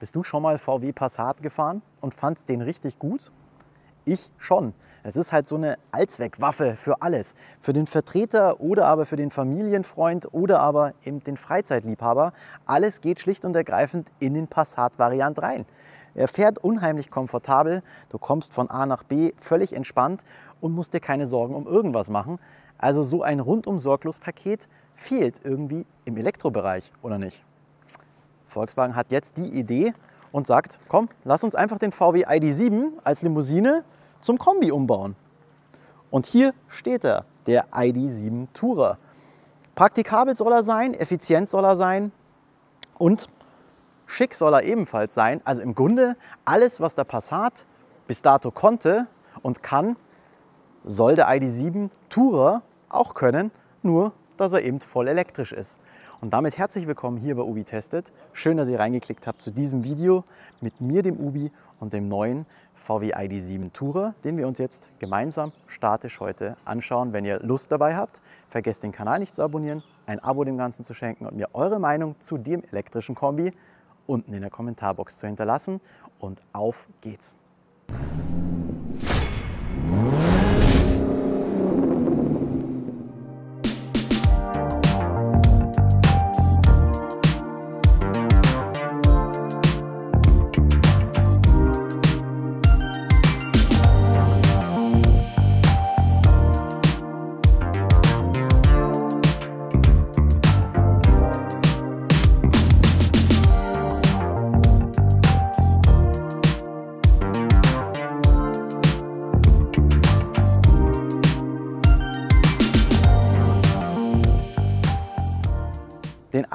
Bist du schon mal VW Passat gefahren und fandst den richtig gut? Ich schon. Es ist halt so eine Allzweckwaffe für alles. Für den Vertreter oder aber für den Familienfreund oder aber eben den Freizeitliebhaber. Alles geht schlicht und ergreifend in den Passat-Variant rein. Er fährt unheimlich komfortabel, du kommst von A nach B völlig entspannt und musst dir keine Sorgen um irgendwas machen. Also so ein rundum sorglos Paket fehlt irgendwie im Elektrobereich, oder nicht? Volkswagen hat jetzt die Idee und sagt, komm, lass uns einfach den VW ID7 als Limousine zum Kombi umbauen. Und hier steht er, der ID7 Tourer. Praktikabel soll er sein, effizient soll er sein und schick soll er ebenfalls sein. Also im Grunde alles, was der Passat bis dato konnte und kann, soll der ID7 Tourer auch können, nur dass er eben voll elektrisch ist. Und damit herzlich willkommen hier bei Ubi Testet. Schön, dass ihr reingeklickt habt zu diesem Video mit mir, dem Ubi und dem neuen VW ID7 Tourer, den wir uns jetzt gemeinsam statisch heute anschauen. Wenn ihr Lust dabei habt, vergesst den Kanal nicht zu abonnieren, ein Abo dem Ganzen zu schenken und mir eure Meinung zu dem elektrischen Kombi unten in der Kommentarbox zu hinterlassen. Und auf geht's!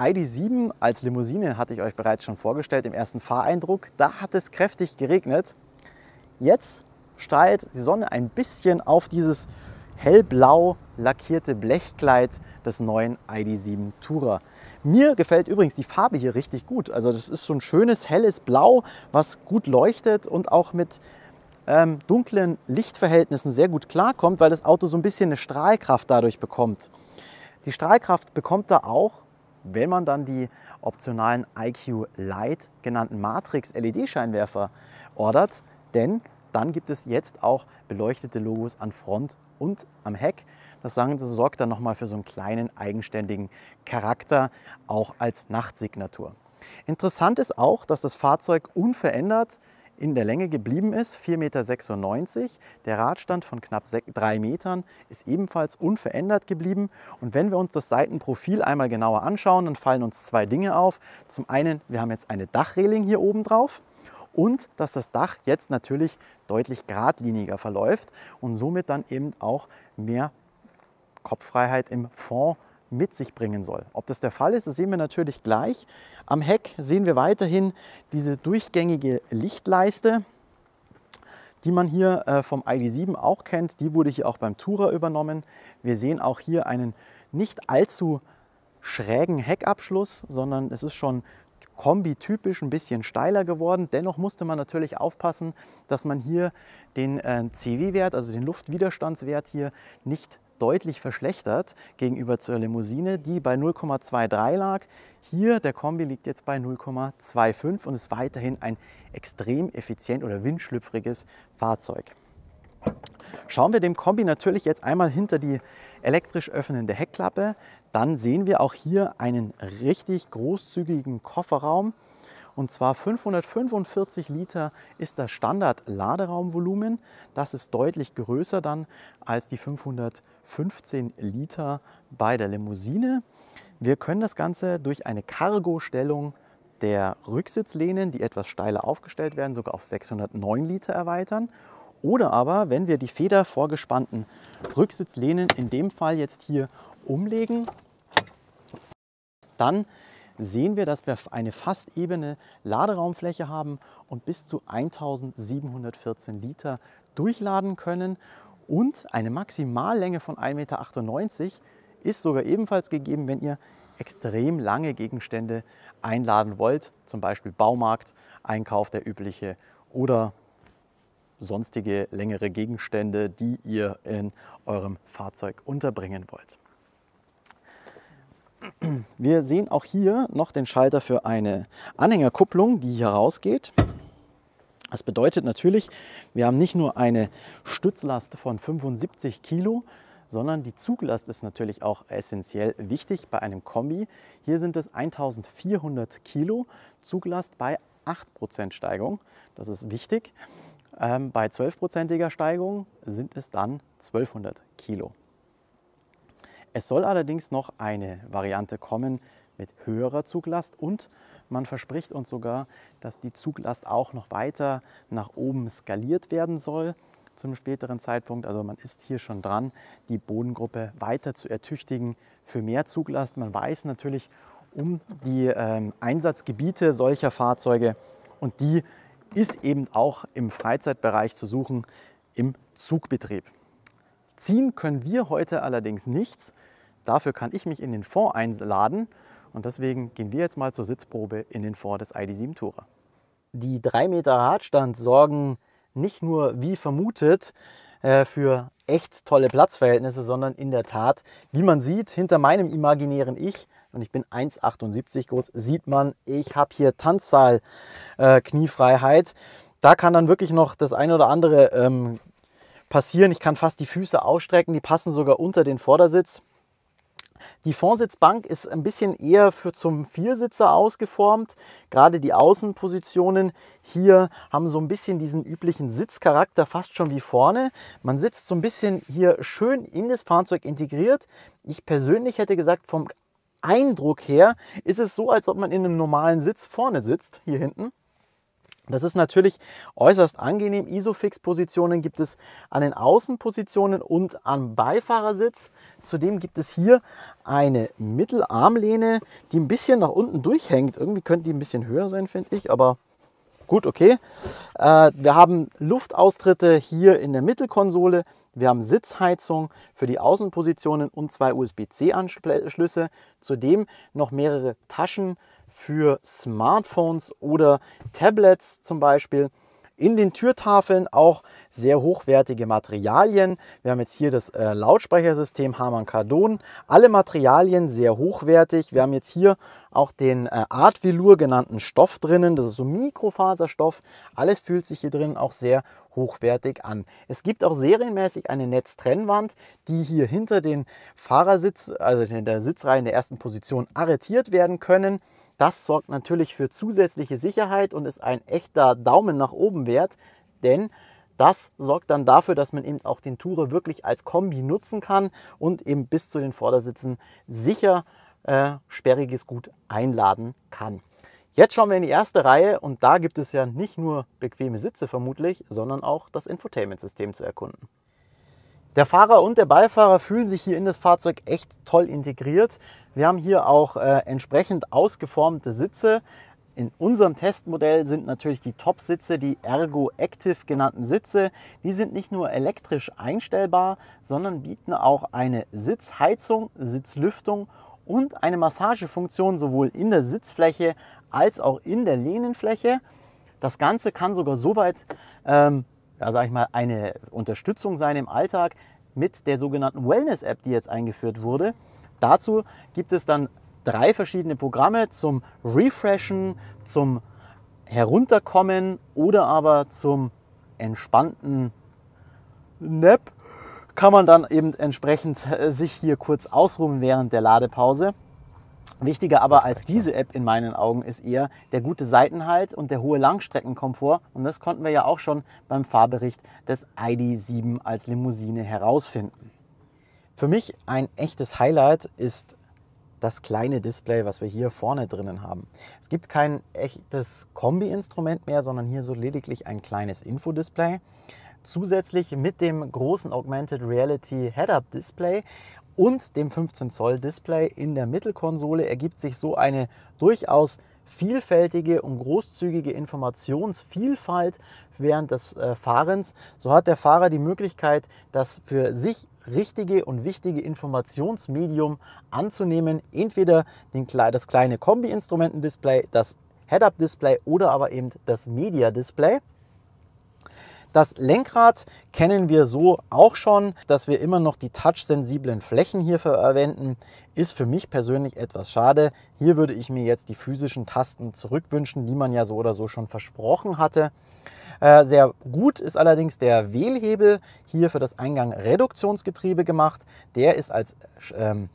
ID7 als Limousine hatte ich euch bereits schon vorgestellt im ersten Fahreindruck. Da hat es kräftig geregnet. Jetzt strahlt die Sonne ein bisschen auf dieses hellblau lackierte Blechkleid des neuen ID7 Tourer. Mir gefällt übrigens die Farbe hier richtig gut. Also das ist so ein schönes helles Blau, was gut leuchtet und auch mit ähm, dunklen Lichtverhältnissen sehr gut klarkommt, weil das Auto so ein bisschen eine Strahlkraft dadurch bekommt. Die Strahlkraft bekommt er auch wenn man dann die optionalen IQ Light genannten Matrix LED-Scheinwerfer ordert, denn dann gibt es jetzt auch beleuchtete Logos an Front und am Heck. Das, sorgt dann nochmal für so einen kleinen eigenständigen Charakter, auch als Nachtsignatur. Interessant ist auch, dass das Fahrzeug unverändert in der Länge geblieben ist, 4,96 Meter. Der Radstand von knapp 3 Metern ist ebenfalls unverändert geblieben. Und wenn wir uns das Seitenprofil einmal genauer anschauen, dann fallen uns zwei Dinge auf. Zum einen, wir haben jetzt eine Dachreling hier oben drauf und dass das Dach jetzt natürlich deutlich geradliniger verläuft und somit dann eben auch mehr Kopffreiheit im Fond mit sich bringen soll. Ob das der Fall ist, das sehen wir natürlich gleich. Am Heck sehen wir weiterhin diese durchgängige Lichtleiste, die man hier äh, vom ID7 auch kennt. Die wurde hier auch beim Tourer übernommen. Wir sehen auch hier einen nicht allzu schrägen Heckabschluss, sondern es ist schon kombi-typisch ein bisschen steiler geworden. Dennoch musste man natürlich aufpassen, dass man hier den äh, CW-Wert, also den Luftwiderstandswert hier nicht deutlich verschlechtert gegenüber zur Limousine, die bei 0,23 lag. Hier, der Kombi liegt jetzt bei 0,25 und ist weiterhin ein extrem effizient oder windschlüpfriges Fahrzeug. Schauen wir dem Kombi natürlich jetzt einmal hinter die elektrisch öffnende Heckklappe, dann sehen wir auch hier einen richtig großzügigen Kofferraum. Und zwar 545 Liter ist das Standard-Laderaumvolumen. Das ist deutlich größer dann als die 500 Liter. 15 Liter bei der Limousine. Wir können das Ganze durch eine Cargo-Stellung der Rücksitzlehnen, die etwas steiler aufgestellt werden, sogar auf 609 Liter erweitern. Oder aber, wenn wir die Feder vorgespannten Rücksitzlehnen in dem Fall jetzt hier umlegen, dann sehen wir, dass wir eine fast ebene Laderaumfläche haben und bis zu 1714 Liter durchladen können. Und eine Maximallänge von 1,98 Meter ist sogar ebenfalls gegeben, wenn ihr extrem lange Gegenstände einladen wollt, zum Beispiel Baumarkt, Einkauf der übliche oder sonstige längere Gegenstände, die ihr in eurem Fahrzeug unterbringen wollt. Wir sehen auch hier noch den Schalter für eine Anhängerkupplung, die hier rausgeht. Das bedeutet natürlich, wir haben nicht nur eine Stützlast von 75 Kilo, sondern die Zuglast ist natürlich auch essentiell wichtig bei einem Kombi. Hier sind es 1400 Kilo Zuglast bei 8% Steigung. Das ist wichtig. Ähm, bei 12%iger Steigung sind es dann 1200 Kilo. Es soll allerdings noch eine Variante kommen mit höherer Zuglast und man verspricht uns sogar, dass die Zuglast auch noch weiter nach oben skaliert werden soll zum späteren Zeitpunkt. Also man ist hier schon dran, die Bodengruppe weiter zu ertüchtigen für mehr Zuglast. Man weiß natürlich um die ähm, Einsatzgebiete solcher Fahrzeuge und die ist eben auch im Freizeitbereich zu suchen, im Zugbetrieb. Ziehen können wir heute allerdings nichts. Dafür kann ich mich in den Fonds einladen und deswegen gehen wir jetzt mal zur Sitzprobe in den Ford des ID7 Tourer. Die 3 Meter Radstand sorgen nicht nur, wie vermutet, äh, für echt tolle Platzverhältnisse, sondern in der Tat, wie man sieht, hinter meinem imaginären Ich, und ich bin 1,78 groß, sieht man, ich habe hier Tanzsaal äh, Kniefreiheit. Da kann dann wirklich noch das eine oder andere ähm, passieren. Ich kann fast die Füße ausstrecken, die passen sogar unter den Vordersitz. Die Vorsitzbank ist ein bisschen eher für zum Viersitzer ausgeformt. Gerade die Außenpositionen hier haben so ein bisschen diesen üblichen Sitzcharakter, fast schon wie vorne. Man sitzt so ein bisschen hier schön in das Fahrzeug integriert. Ich persönlich hätte gesagt, vom Eindruck her ist es so, als ob man in einem normalen Sitz vorne sitzt, hier hinten. Das ist natürlich äußerst angenehm. Isofix-Positionen gibt es an den Außenpositionen und am Beifahrersitz. Zudem gibt es hier eine Mittelarmlehne, die ein bisschen nach unten durchhängt. Irgendwie könnte die ein bisschen höher sein, finde ich, aber gut, okay. Äh, wir haben Luftaustritte hier in der Mittelkonsole. Wir haben Sitzheizung für die Außenpositionen und zwei USB-C-Anschlüsse. Zudem noch mehrere Taschen für Smartphones oder Tablets zum Beispiel. In den Türtafeln auch sehr hochwertige Materialien. Wir haben jetzt hier das äh, Lautsprechersystem Harman Kardon. Alle Materialien sehr hochwertig. Wir haben jetzt hier auch den äh, Art Velour genannten Stoff drinnen. Das ist so Mikrofaserstoff. Alles fühlt sich hier drin auch sehr hochwertig an. Es gibt auch serienmäßig eine Netztrennwand, die hier hinter den Fahrersitz, also in der Sitzreihe in der ersten Position arretiert werden können. Das sorgt natürlich für zusätzliche Sicherheit und ist ein echter Daumen nach oben wert, denn das sorgt dann dafür, dass man eben auch den Tourer wirklich als Kombi nutzen kann und eben bis zu den Vordersitzen sicher äh, sperriges Gut einladen kann. Jetzt schauen wir in die erste Reihe und da gibt es ja nicht nur bequeme Sitze vermutlich, sondern auch das Infotainment-System zu erkunden. Der Fahrer und der Beifahrer fühlen sich hier in das Fahrzeug echt toll integriert. Wir haben hier auch äh, entsprechend ausgeformte Sitze. In unserem Testmodell sind natürlich die Top-Sitze, die Ergo Active genannten Sitze, die sind nicht nur elektrisch einstellbar, sondern bieten auch eine Sitzheizung, Sitzlüftung und eine Massagefunktion sowohl in der Sitzfläche als auch in der Lehnenfläche. Das Ganze kann sogar soweit, ähm, ja, sag ich mal, eine Unterstützung sein im Alltag mit der sogenannten Wellness-App, die jetzt eingeführt wurde. Dazu gibt es dann drei verschiedene Programme zum Refreshen, zum Herunterkommen oder aber zum entspannten Nap kann man dann eben entsprechend äh, sich hier kurz ausruhen während der Ladepause. Wichtiger aber als diese App in meinen Augen ist eher der gute Seitenhalt und der hohe Langstreckenkomfort. Und das konnten wir ja auch schon beim Fahrbericht des ID7 als Limousine herausfinden. Für mich ein echtes Highlight ist das kleine Display, was wir hier vorne drinnen haben. Es gibt kein echtes Kombi-Instrument mehr, sondern hier so lediglich ein kleines Infodisplay. display zusätzlich mit dem großen Augmented Reality Head-Up Display und dem 15 Zoll Display in der Mittelkonsole ergibt sich so eine durchaus vielfältige und großzügige Informationsvielfalt während des äh, Fahrens. So hat der Fahrer die Möglichkeit, das für sich richtige und wichtige Informationsmedium anzunehmen. Entweder den, das kleine Kombi-Instrumentendisplay, das Head-Up-Display oder aber eben das Media-Display. Das Lenkrad kennen wir so auch schon, dass wir immer noch die touchsensiblen Flächen hier verwenden. Ist für mich persönlich etwas schade. Hier würde ich mir jetzt die physischen Tasten zurückwünschen, die man ja so oder so schon versprochen hatte. Äh, sehr gut ist allerdings der Wählhebel hier für das Eingang Reduktionsgetriebe gemacht. Der ist als ähm,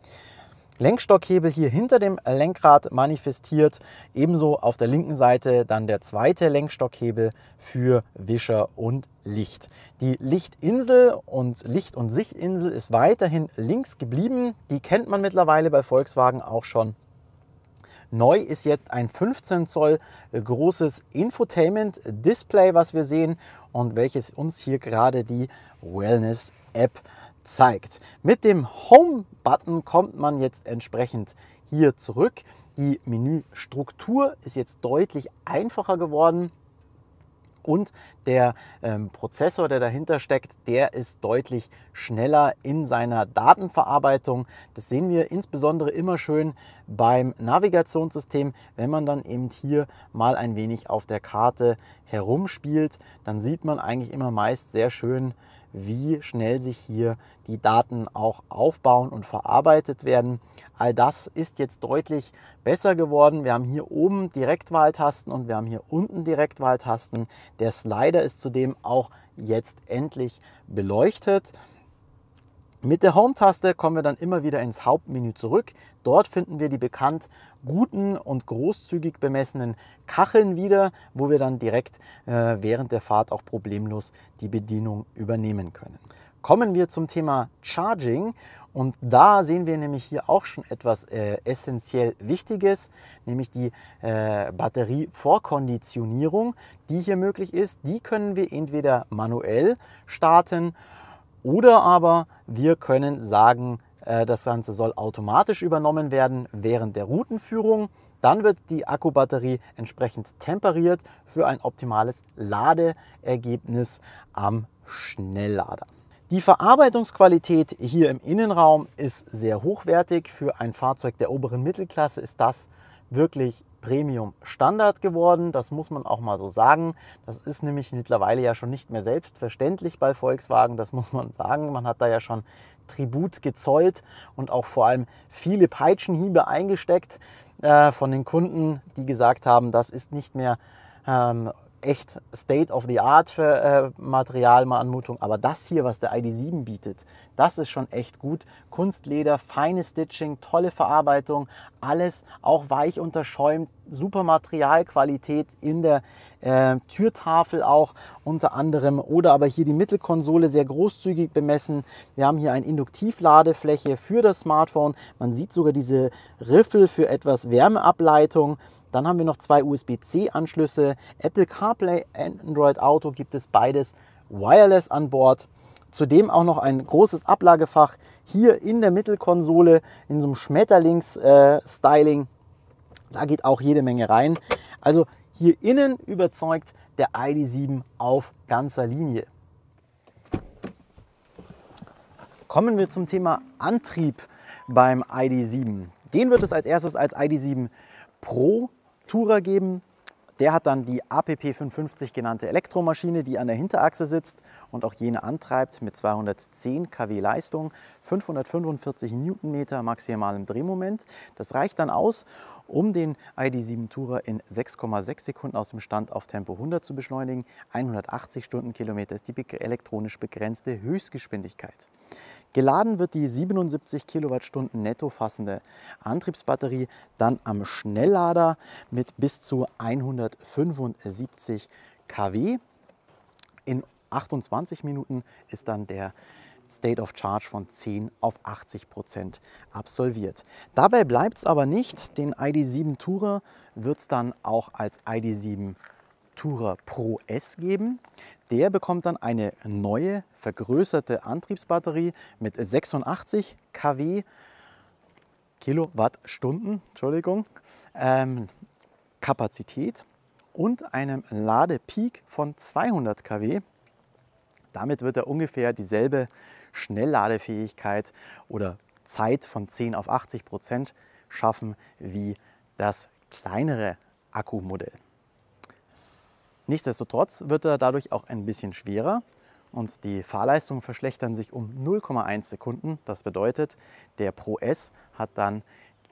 Lenkstockhebel hier hinter dem Lenkrad manifestiert. Ebenso auf der linken Seite dann der zweite Lenkstockhebel für Wischer und Licht. Die Lichtinsel und Licht- und Sichtinsel ist weiterhin links geblieben. Die kennt man mittlerweile bei Volkswagen auch schon Neu ist jetzt ein 15 Zoll großes Infotainment-Display, was wir sehen und welches uns hier gerade die Wellness-App zeigt. Mit dem Home-Button kommt man jetzt entsprechend hier zurück. Die Menüstruktur ist jetzt deutlich einfacher geworden und der ähm, Prozessor, der dahinter steckt, der ist deutlich schneller in seiner Datenverarbeitung. Das sehen wir insbesondere immer schön beim Navigationssystem. Wenn man dann eben hier mal ein wenig auf der Karte herumspielt, dann sieht man eigentlich immer meist sehr schön, wie schnell sich hier die Daten auch aufbauen und verarbeitet werden. All das ist jetzt deutlich besser geworden. Wir haben hier oben Direktwahltasten und wir haben hier unten Direktwahltasten. Der Slider ist zudem auch jetzt endlich beleuchtet. Mit der Home-Taste kommen wir dann immer wieder ins Hauptmenü zurück. Dort finden wir die bekannt guten und großzügig bemessenen Kacheln wieder, wo wir dann direkt äh, während der Fahrt auch problemlos die Bedienung übernehmen können. Kommen wir zum Thema Charging und da sehen wir nämlich hier auch schon etwas äh, essentiell Wichtiges, nämlich die äh, Batterievorkonditionierung, die hier möglich ist. Die können wir entweder manuell starten oder aber wir können sagen, äh, das Ganze soll automatisch übernommen werden während der Routenführung. Dann wird die Akkubatterie entsprechend temperiert für ein optimales Ladeergebnis am Schnelllader. Die Verarbeitungsqualität hier im Innenraum ist sehr hochwertig. Für ein Fahrzeug der oberen Mittelklasse ist das wirklich Premium Standard geworden. Das muss man auch mal so sagen. Das ist nämlich mittlerweile ja schon nicht mehr selbstverständlich bei Volkswagen. Das muss man sagen. Man hat da ja schon Tribut gezollt und auch vor allem viele Peitschenhiebe eingesteckt äh, von den Kunden, die gesagt haben, das ist nicht mehr ähm, echt State-of-the-Art für äh, Anmutung. Aber das hier, was der ID7 bietet, das ist schon echt gut. Kunstleder, feines Stitching, tolle Verarbeitung, alles auch weich unterschäumt, super Materialqualität in der äh, Türtafel auch unter anderem. Oder aber hier die Mittelkonsole sehr großzügig bemessen. Wir haben hier eine Induktivladefläche für das Smartphone. Man sieht sogar diese Riffel für etwas Wärmeableitung. Dann haben wir noch zwei USB-C-Anschlüsse, Apple CarPlay, Android Auto gibt es beides wireless an Bord. Zudem auch noch ein großes Ablagefach hier in der Mittelkonsole in so einem Schmetterlings-Styling. da geht auch jede Menge rein. Also hier innen überzeugt der ID7 auf ganzer Linie. Kommen wir zum Thema Antrieb beim ID7. Den wird es als erstes als ID7 Pro Tourer geben. Der hat dann die APP 55 genannte Elektromaschine, die an der Hinterachse sitzt und auch jene antreibt mit 210 kW Leistung, 545 Newtonmeter maximalem Drehmoment. Das reicht dann aus, um den ID7 Tourer in 6,6 Sekunden aus dem Stand auf Tempo 100 zu beschleunigen. 180 Stundenkilometer ist die elektronisch begrenzte Höchstgeschwindigkeit. Geladen wird die 77 Kilowattstunden netto fassende Antriebsbatterie dann am Schnelllader mit bis zu 175 kW. In 28 Minuten ist dann der State of Charge von 10 auf 80 Prozent absolviert. Dabei bleibt es aber nicht. Den ID7 Tourer wird es dann auch als ID7 Tourer Pro S geben. Der bekommt dann eine neue vergrößerte Antriebsbatterie mit 86 kW Kilowattstunden, Entschuldigung, ähm, Kapazität und einem Ladepeak von 200 kW. Damit wird er ungefähr dieselbe Schnellladefähigkeit oder Zeit von 10 auf 80 Prozent schaffen wie das kleinere Akkumodell. Nichtsdestotrotz wird er dadurch auch ein bisschen schwerer und die Fahrleistungen verschlechtern sich um 0,1 Sekunden. Das bedeutet, der Pro S hat dann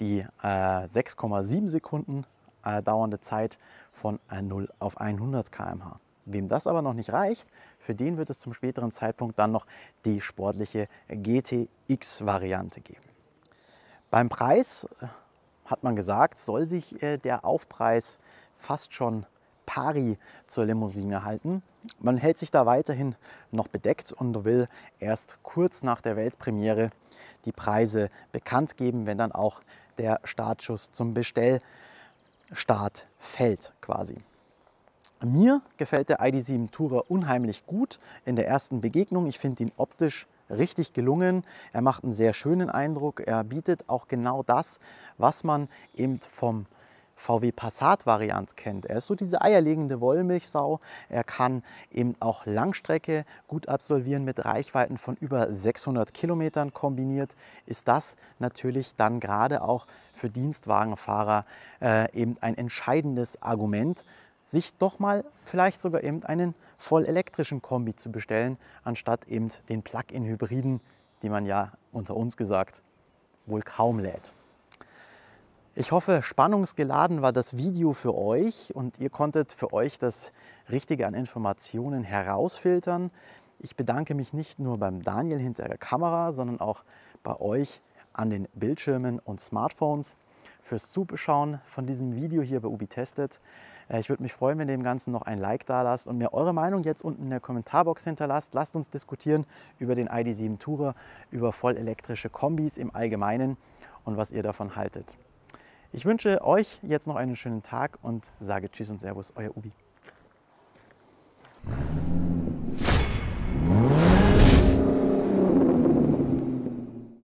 die äh, 6,7 Sekunden äh, dauernde Zeit von 0 äh, auf 100 km/h. Wem das aber noch nicht reicht, für den wird es zum späteren Zeitpunkt dann noch die sportliche GTX-Variante geben. Beim Preis äh, hat man gesagt, soll sich äh, der Aufpreis fast schon pari zur Limousine halten. Man hält sich da weiterhin noch bedeckt und will erst kurz nach der Weltpremiere die Preise bekannt geben, wenn dann auch der Startschuss zum Bestellstart fällt quasi. Mir gefällt der ID7 Tourer unheimlich gut in der ersten Begegnung. Ich finde ihn optisch richtig gelungen. Er macht einen sehr schönen Eindruck. Er bietet auch genau das, was man eben vom VW Passat-Variant kennt. Er ist so diese eierlegende Wollmilchsau. Er kann eben auch Langstrecke gut absolvieren mit Reichweiten von über 600 Kilometern kombiniert. Ist das natürlich dann gerade auch für Dienstwagenfahrer äh, eben ein entscheidendes Argument, sich doch mal vielleicht sogar eben einen voll elektrischen Kombi zu bestellen, anstatt eben den Plug-in-Hybriden, die man ja unter uns gesagt wohl kaum lädt. Ich hoffe, spannungsgeladen war das Video für euch und ihr konntet für euch das Richtige an Informationen herausfiltern. Ich bedanke mich nicht nur beim Daniel hinter der Kamera, sondern auch bei euch an den Bildschirmen und Smartphones fürs Zubeschauen von diesem Video hier bei Ubi Tested. Äh, ich würde mich freuen, wenn ihr dem Ganzen noch ein Like da lasst und mir eure Meinung jetzt unten in der Kommentarbox hinterlasst. Lasst uns diskutieren über den ID7 Tourer, über vollelektrische Kombis im Allgemeinen und was ihr davon haltet. Ich wünsche euch jetzt noch einen schönen Tag und sage Tschüss und Servus, euer Ubi.